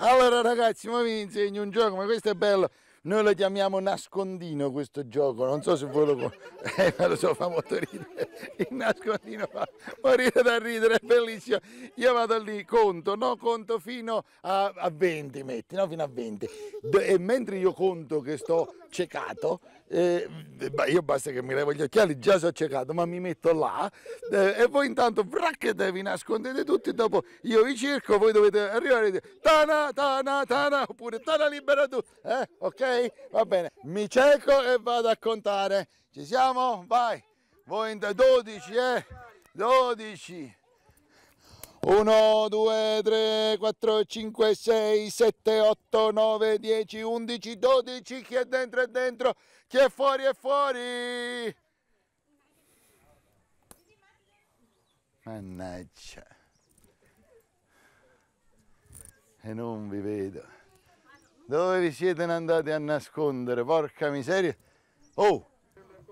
Allora ragazzi, ma vi insegno un gioco, ma questo è bello. Noi lo chiamiamo nascondino questo gioco, non so se voi lo conoscete, eh, ma lo so, fa molto ridere. Il nascondino fa morire da ridere, è bellissimo. Io vado lì, conto, no? Conto fino a, a 20, metti, no? Fino a 20. E mentre io conto che sto ciecato, eh, io basta che mi levo gli occhiali, già sono ciecato, ma mi metto là eh, e voi intanto bracchete, vi nascondete tutti, dopo io vi cerco, voi dovete arrivare e dire tana, tana, tana, oppure tana libera tu, eh? ok? Va bene, mi cerco e vado a contare. Ci siamo? Vai! Voi in 12, eh? 12. 1, 2, 3, 4, 5, 6, 7, 8, 9, 10, 11, 12. Chi è dentro è dentro, chi è fuori è fuori. Mannaggia. E non vi vedo. Dove vi siete andati a nascondere? Porca miseria. Oh!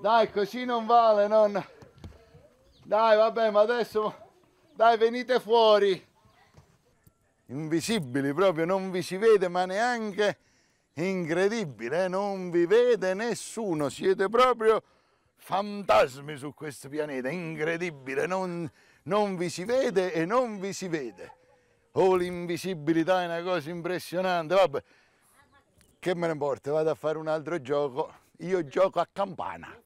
Dai, così non vale, nonna. Dai, vabbè, ma adesso... Dai, venite fuori. Invisibili proprio, non vi si vede, ma neanche... Incredibile, eh? non vi vede nessuno. Siete proprio fantasmi su questo pianeta. Incredibile, non, non vi si vede e non vi si vede. Oh, l'invisibilità è una cosa impressionante. Vabbè, che me ne importa, vado a fare un altro gioco, io gioco a campana.